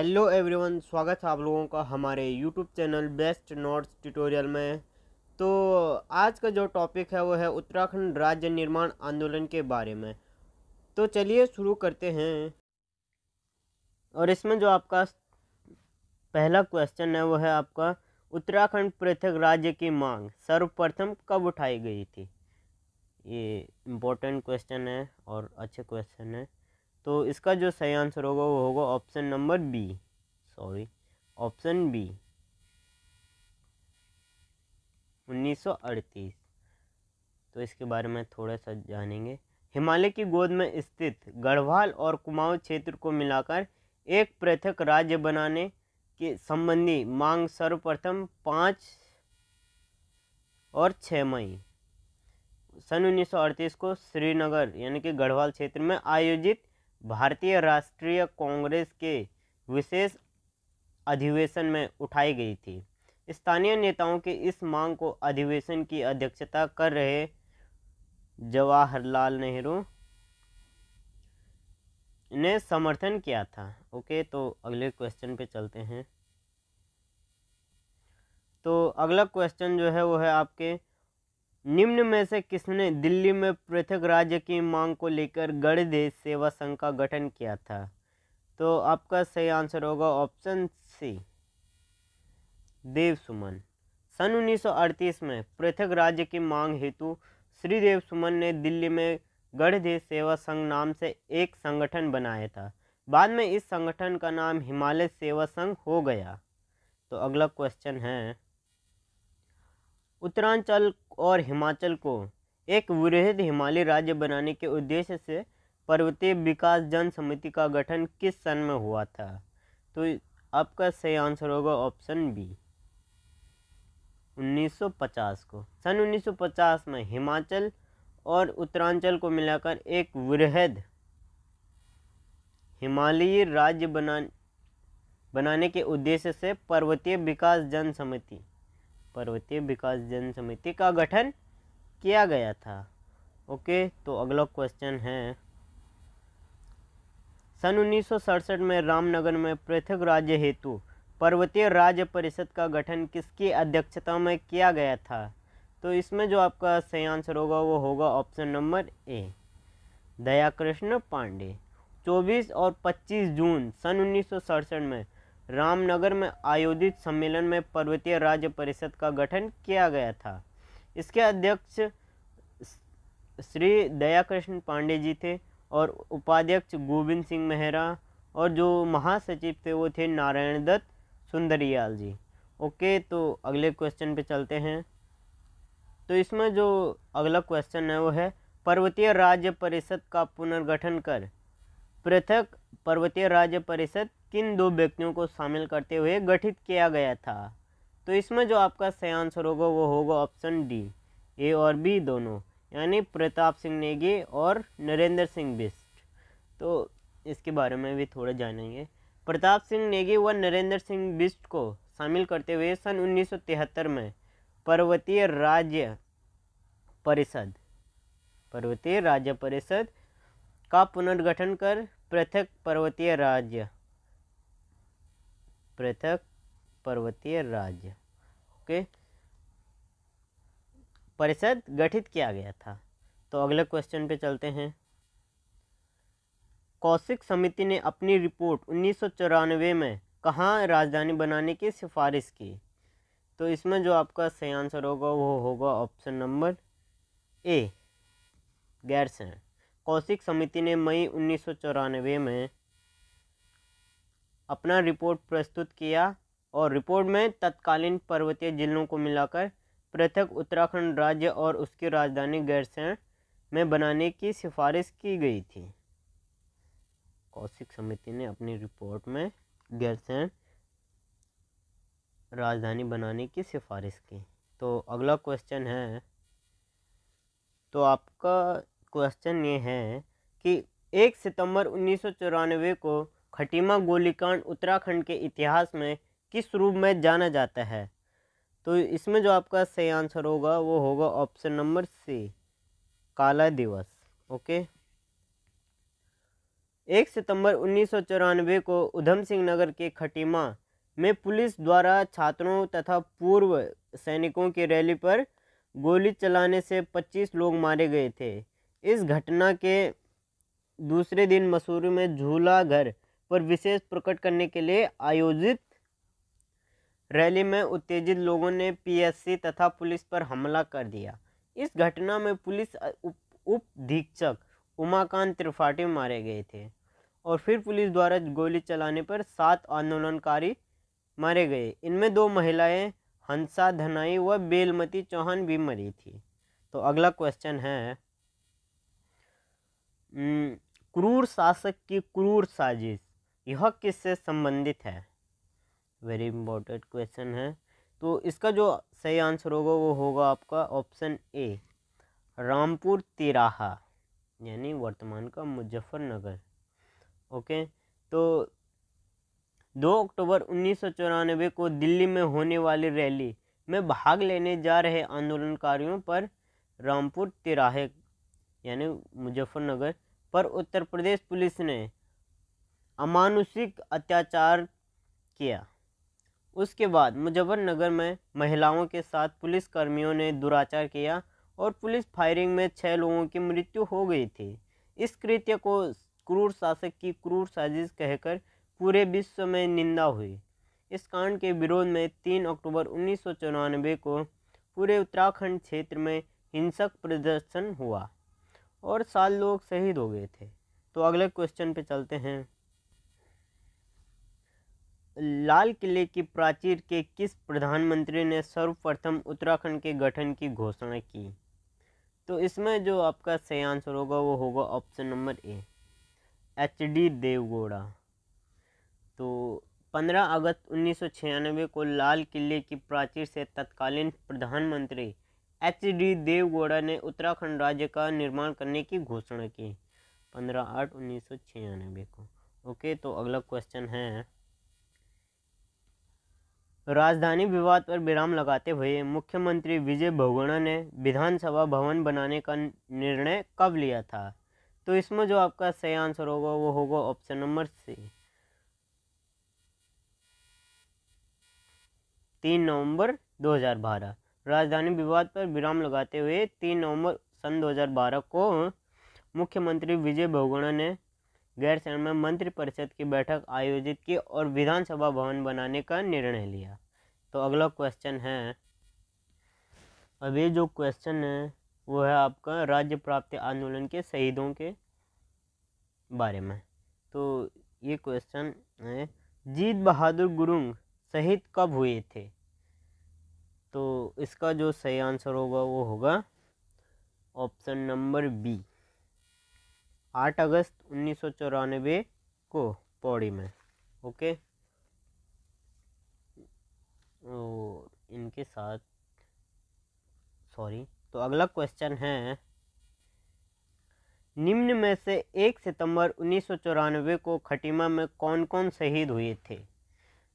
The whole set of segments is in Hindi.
हेलो एवरीवन स्वागत है आप लोगों का हमारे YouTube channel best notes tutorial में तो आज का जो टॉपिक है वो है उत्तराखंड राज्य निर्माण आंदोलन के बारे में तो चलिए शुरू करते हैं और इसमें जो आपका पहला क्वेश्चन है वो है आपका उत्तराखंड पृथक राज्य की मांग सर्वप्रथम कब उठाई गई थी ये इम्पोर्टेंट क्वेश्चन है और अच्छे क्वेश्चन है तो इसका जो सही आंसर होगा वो होगा option number B sorry option B 1938 तो इसके बारे में थोड़ा सा जानेंगे हिमालय की गोद में स्थित गढ़वाल और कुमाऊं क्षेत्र को मिलाकर एक पृथक राज्य बनाने के संबंधी मांग सर्वप्रथम पाँच और छः मई सन 1938 को श्रीनगर यानी कि गढ़वाल क्षेत्र में आयोजित भारतीय राष्ट्रीय कांग्रेस के विशेष अधिवेशन में उठाई गई थी स्थानीय नेताओं की इस मांग को अधिवेशन की अध्यक्षता कर रहे जवाहरलाल नेहरू ने समर्थन किया था ओके तो अगले क्वेश्चन पे चलते हैं तो अगला क्वेश्चन जो है वो है आपके निम्न में से किसने दिल्ली में पृथक राज्य की मांग को लेकर गणदेश सेवा संघ का गठन किया था तो आपका सही आंसर होगा ऑप्शन सी देव सुमन सन 1938 में पृथक राज्य की मांग हेतु श्री देव सुमन ने दिल्ली में गणदेश सेवा संघ नाम से एक संगठन बनाया था बाद में इस संगठन का नाम हिमालय सेवा संघ हो गया तो अगला क्वेश्चन है उत्तरांचल और हिमाचल को एक वृहद हिमालय राज्य बनाने के उद्देश्य से पर्वतीय विकास जन समिति का गठन किस सन में हुआ था तो आपका सही आंसर होगा ऑप्शन बी 1950 को सन 1950 में हिमाचल और उत्तरांचल को मिलाकर एक वृहद हिमालयी राज्य बना बनाने के उद्देश्य से पर्वतीय विकास जन समिति पर्वतीय विकास जन समिति का गठन किया गया था ओके तो अगला क्वेश्चन है सन उन्नीस में रामनगर में पृथक राज्य हेतु पर्वतीय राज्य परिषद का गठन किसकी अध्यक्षता में किया गया था तो इसमें जो आपका सही आंसर होगा वो होगा option number A Dayakrishna Pande 24 और 25 जून सन उन्नीस में रामनगर में आयोजित सम्मेलन में पर्वतीय राज्य परिषद का गठन किया गया था इसके अध्यक्ष श्री दयाकृष्ण पांडे जी थे और उपाध्यक्ष गोविंद सिंह मेहरा और जो महासचिव थे वो थे नारायण दत्त सुंदरियाल जी ओके तो अगले क्वेश्चन पे चलते हैं तो इसमें जो अगला क्वेश्चन है वो है पर्वतीय राज्य परिषद का पुनर्गठन कर पृथक पर्वतीय राज्य परिषद किन दो व्यक्तियों को शामिल करते हुए गठित किया गया था तो इसमें जो आपका सही आंसर होगा वो होगा ऑप्शन डी ए और बी दोनों यानी प्रताप सिंह नेगी और नरेंद्र सिंह बिस्ट तो इसके बारे में भी थोड़ा जानेंगे प्रताप सिंह नेगी व नरेंद्र सिंह बिस्ट को शामिल करते हुए सन उन्नीस में पर्वतीय राज्य परिषद पर्वतीय राज्य परिषद का पुनर्गठन कर पृथक पर्वतीय राज्य पृथक पर्वतीय राज्य ओके परिषद गठित किया गया था तो अगले क्वेश्चन पे चलते हैं कौशिक समिति ने अपनी रिपोर्ट उन्नीस में कहाँ राजधानी बनाने की सिफारिश की तो इसमें जो आपका सही आंसर होगा वो होगा option number A Gairsain Kaushik समिति ने मई उन्नीस में अपना रिपोर्ट प्रस्तुत किया और रिपोर्ट में तत्कालीन पर्वतीय जिलों को मिलाकर पृथक उत्तराखंड राज्य और उसकी राजधानी गैरसैण में बनाने की सिफारिश की गई थी कौशिक समिति ने अपनी रिपोर्ट में गैरसैण राजधानी बनाने की सिफारिश की तो अगला क्वेश्चन है तो आपका क्वेश्चन ये है कि एक सितंबर उन्नीस को खटीमा गोलीकांड उत्तराखंड के इतिहास में किस रूप में जाना जाता है तो इसमें जो आपका सही आंसर होगा वो होगा ऑप्शन नंबर सी काला दिवस ओके एक सितंबर उन्नीस को उधम सिंह नगर के खटीमा में पुलिस द्वारा छात्रों तथा पूर्व सैनिकों की रैली पर गोली चलाने से 25 लोग मारे गए थे इस घटना के दूसरे दिन मसूरी में झूला घर पर विशेष प्रकट करने के लिए आयोजित रैली में उत्तेजित लोगों ने पीएससी तथा पुलिस पर हमला कर दिया इस घटना में पुलिस उप अधीक्षक उमाकांत त्रिपाठी मारे गए थे और फिर पुलिस द्वारा गोली चलाने पर सात आंदोलनकारी मारे गए इनमें दो महिलाएं हंसा धनाई व बेलमती चौहान भी मरी थी तो अगला क्वेश्चन है हम्म, क्रूर शासक की क्रूर साजिश यह किससे संबंधित है वेरी इंपॉर्टेंट क्वेश्चन है तो इसका जो सही आंसर होगा वो होगा आपका ऑप्शन ए रामपुर तिराहा यानी वर्तमान का मुजफ्फरनगर ओके तो दो अक्टूबर उन्नीस को दिल्ली में होने वाली रैली में भाग लेने जा रहे आंदोलनकारियों पर रामपुर तिराहे यानी मुजफ्फरनगर पर उत्तर प्रदेश पुलिस ने अमानुषिक अत्याचार किया उसके बाद मुजफ्फरनगर में महिलाओं के साथ पुलिस कर्मियों ने दुराचार किया और पुलिस फायरिंग में छः लोगों की मृत्यु हो गई थी इस कृत्य को क्रूर शासक की क्रूर साजिश कहकर पूरे विश्व में निंदा हुई इस कांड के विरोध में तीन अक्टूबर उन्नीस को पूरे उत्तराखंड क्षेत्र में हिंसक प्रदर्शन हुआ और सात लोग शहीद हो गए थे तो अगले क्वेश्चन पे चलते हैं लाल किले की प्राचीर के किस प्रधानमंत्री ने सर्वप्रथम उत्तराखंड के गठन की घोषणा की तो इसमें जो आपका सही आंसर होगा वो होगा option number A H D Deve Gowda तो 15 अगस्त उन्नीस को लाल किले की प्राचीर से तत्कालीन प्रधानमंत्री एच डी देवगौड़ा ने उत्तराखंड राज्य का निर्माण करने की घोषणा की पंद्रह आठ उन्नीस सौ छियानबे को ओके तो अगला क्वेश्चन है राजधानी विवाद पर विराम लगाते हुए मुख्यमंत्री विजय भगोड़ा ने विधानसभा भवन बनाने का निर्णय कब लिया था तो इसमें जो आपका सही आंसर होगा वो होगा ऑप्शन नंबर सी तीन नवंबर बारह राजधानी विवाद पर विराम लगाते हुए तीन नवंबर सन 2012 को मुख्यमंत्री विजय बहुगुणा ने गैरसैंण में मंत्रिपरिषद की बैठक आयोजित की और विधानसभा भवन बनाने का निर्णय लिया तो अगला क्वेश्चन है अभी जो क्वेश्चन है वो है आपका राज्य प्राप्ति आंदोलन के शहीदों के बारे में तो ये क्वेश्चन है जीत बहादुर गुरुंग शहीद कब हुए थे तो इसका जो सही आंसर होगा वो होगा ऑप्शन नंबर बी आठ अगस्त उन्नीस को पौड़ी में ओके तो इनके साथ सॉरी तो अगला क्वेश्चन है निम्न में से एक सितंबर उन्नीस को खटीमा में कौन कौन शहीद हुए थे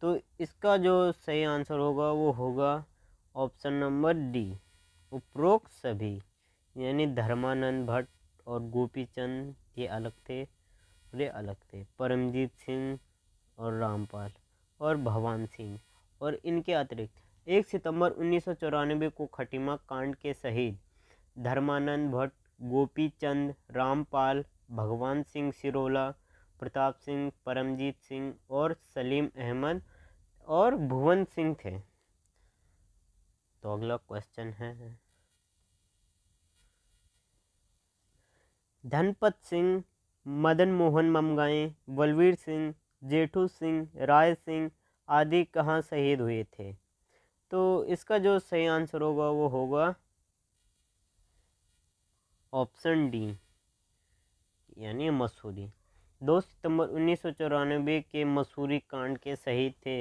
तो इसका जो सही आंसर होगा वो होगा ऑप्शन नंबर डी उपरोक्त सभी यानी धर्मानंद भट्ट और गोपी चंद ये अलग थे और ये अलग थे परमजीत सिंह और रामपाल और भवान सिंह और इनके अतिरिक्त एक सितंबर उन्नीस को खटिमा कांड के शहीद धर्मानंद भट्ट गोपी चंद रामपाल भगवान सिंह सिरोला प्रताप सिंह परमजीत सिंह और सलीम अहमद और भुवन सिंह थे तो अगला क्वेश्चन है धनपत सिंह मदन मोहन ममगाए बलवीर सिंह जेठू सिंह राय सिंह आदि कहाँ शहीद हुए थे तो इसका जो सही आंसर होगा वो होगा ऑप्शन डी यानी मसूरी दो सितंबर उन्नीस के मसूरी कांड के शहीद थे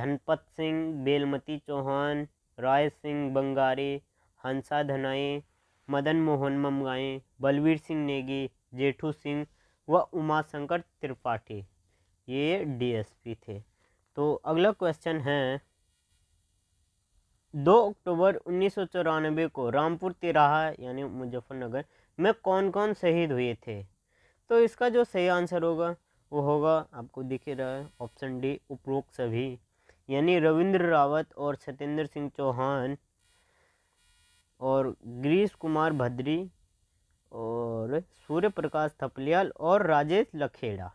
धनपत सिंह बेलमती चौहान राय सिंह बंगारे हंसा धनाए मदन मोहन ममगाए बलवीर सिंह नेगी जेठू सिंह व उमाशंकर त्रिपाठी ये डीएसपी थे तो अगला क्वेश्चन है दो अक्टूबर उन्नीस को रामपुर तिराहा यानी मुजफ्फरनगर में कौन कौन शहीद हुए थे तो इसका जो सही आंसर होगा वो होगा आपको दिख रहा है ऑप्शन डी उपरोक्त सभी यानी रविंद्र रावत और सत्येंद्र सिंह चौहान और गिरीश कुमार भद्री और सूर्य प्रकाश थपलियाल और राजेश लखेड़ा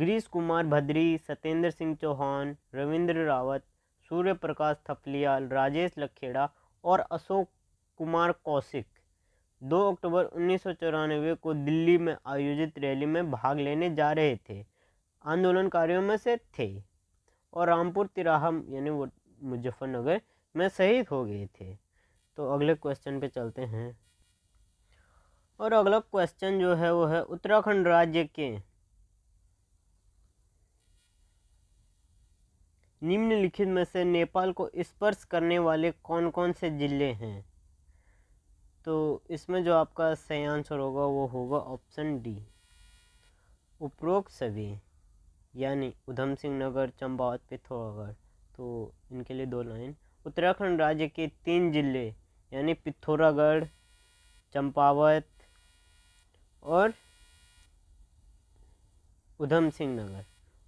गिरीश कुमार भद्री सत्येंद्र सिंह चौहान रविंद्र रावत सूर्य प्रकाश थपलियाल राजेश लखेड़ा और अशोक कुमार कौशिक 2 अक्टूबर उन्नीस को दिल्ली में आयोजित रैली में भाग लेने जा रहे थे आंदोलनकारियों में से थे और रामपुर तिराहम यानी वो मुजफ्फरनगर में शहीद हो गए थे तो अगले क्वेश्चन पे चलते हैं और अगला क्वेश्चन जो है वो है उत्तराखंड राज्य के निम्नलिखित में से नेपाल को स्पर्श करने वाले कौन कौन से ज़िले हैं तो इसमें जो आपका सही आंसर होगा वो होगा ऑप्शन डी उपरोक्त सभी यानी उधम सिंह नगर चंबा पिथौरागढ़ तो इनके लिए दो लाइन उत्तराखंड राज्य के तीन जिले यानी पिथौरागढ़ चंपावत और उधम सिंह नगर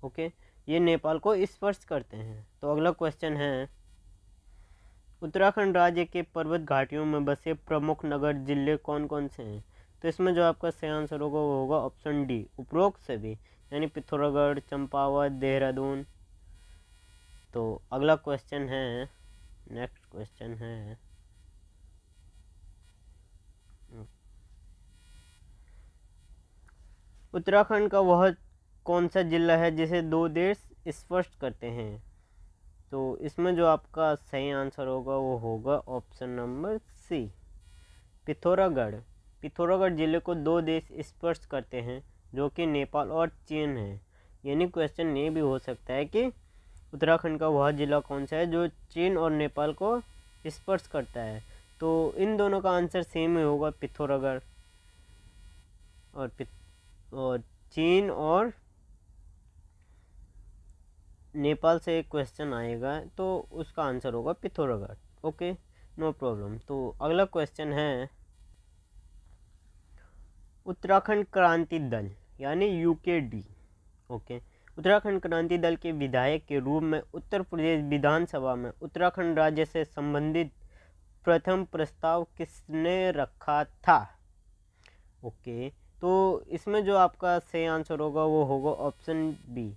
ओके ये नेपाल को स्पर्श करते हैं तो अगला क्वेश्चन है उत्तराखंड राज्य के पर्वत घाटियों में बसे प्रमुख नगर जिले कौन कौन से हैं तो इसमें जो आपका सही आंसर होगा वो होगा ऑप्शन डी उपरोक्त सभी यानी पिथौरागढ़ चंपावत देहरादून तो अगला क्वेश्चन है नेक्स्ट क्वेश्चन है उत्तराखंड का वह कौन सा जिला है जिसे दो देश स्पष्ट करते हैं तो इसमें जो आपका सही आंसर होगा वो होगा option number C Pithoragarh Pithoragarh जिले को दो देश स्पर्श करते हैं जो कि नेपाल और चीन है यानी क्वेश्चन ये भी हो सकता है कि उत्तराखंड का वह ज़िला कौन सा है जो चीन और नेपाल को स्पर्श करता है तो इन दोनों का आंसर सेम ही होगा पिथौरागढ़ और पित और चीन और नेपाल से एक क्वेश्चन आएगा तो उसका आंसर होगा पिथौरागढ़ ओके नो प्रॉब्लम तो अगला क्वेश्चन है उत्तराखंड क्रांति दल यानी यू के डी ओके उत्तराखंड क्रांति दल के विधायक के रूप में उत्तर प्रदेश विधानसभा में उत्तराखंड राज्य से संबंधित प्रथम प्रस्ताव किसने रखा था ओके तो इसमें जो आपका सही आंसर होगा वो होगा ऑप्शन बी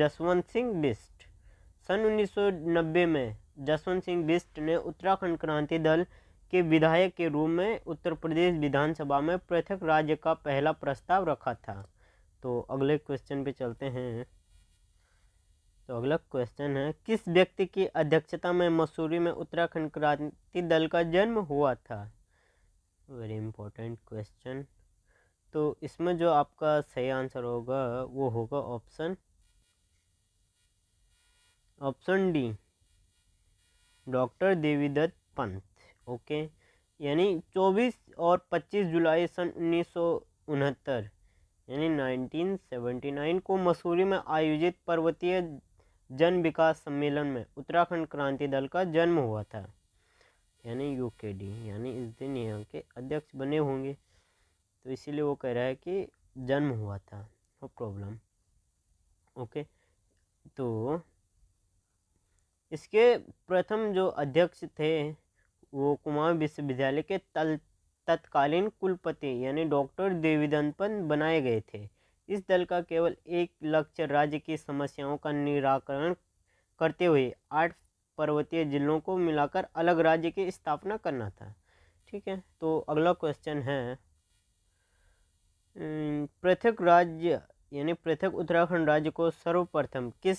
जसवंत सिंह बिस्ट सन 1990 में जसवंत सिंह बिस्ट ने उत्तराखंड क्रांति दल के विधायक के रूप में उत्तर प्रदेश विधानसभा में पृथक राज्य का पहला प्रस्ताव रखा था तो अगले क्वेश्चन पे चलते हैं तो अगला क्वेश्चन है किस व्यक्ति की अध्यक्षता में मसूरी में उत्तराखंड क्रांति दल का जन्म हुआ था वेरी इंपॉर्टेंट क्वेश्चन तो इसमें जो आपका सही आंसर होगा वो होगा option option D doctor Devidutt Pant okay यानी 24 और 25 जुलाई सन उन्नीस यानी 1979 को मसूरी में आयोजित पर्वतीय जन विकास सम्मेलन में उत्तराखंड क्रांति दल का जन्म हुआ था यानी यूकेडी यानी इस दिन यहाँ के अध्यक्ष बने होंगे तो इसीलिए वो कह रहा है कि जन्म हुआ था नो प्रॉब्लम ओके तो इसके प्रथम जो अध्यक्ष थे वो कुमाऊं विश्वविद्यालय के तल तत्कालीन कुलपति यानी डॉक्टर देवीदंतपन बनाए गए थे इस दल का केवल एक लक्ष्य राज्य की समस्याओं का निराकरण करते हुए आठ पर्वतीय जिलों को मिलाकर अलग राज्य की स्थापना करना था ठीक है तो अगला क्वेश्चन है पृथक राज्य यानी पृथक उत्तराखंड राज्य को सर्वप्रथम किस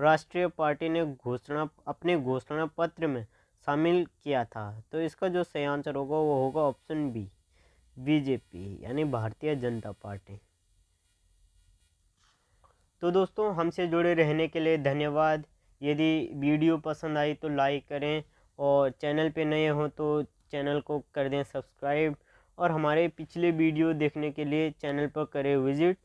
राष्ट्रीय पार्टी ने घोषणा अपने घोषणा पत्र में शामिल किया था तो इसका जो सही आंसर होगा वो होगा ऑप्शन बी बीजेपी यानी भारतीय जनता पार्टी तो दोस्तों हमसे जुड़े रहने के लिए धन्यवाद यदि वीडियो पसंद आई तो लाइक करें और चैनल पे नए हों तो चैनल को कर दें सब्सक्राइब और हमारे पिछले वीडियो देखने के लिए चैनल पर करें विज़िट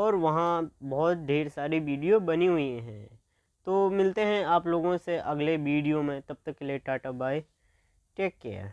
और वहाँ बहुत ढेर सारी वीडियो बनी हुई हैं तो मिलते हैं आप लोगों से अगले वीडियो में तब तक के लिए टाटा बाय टेक केयर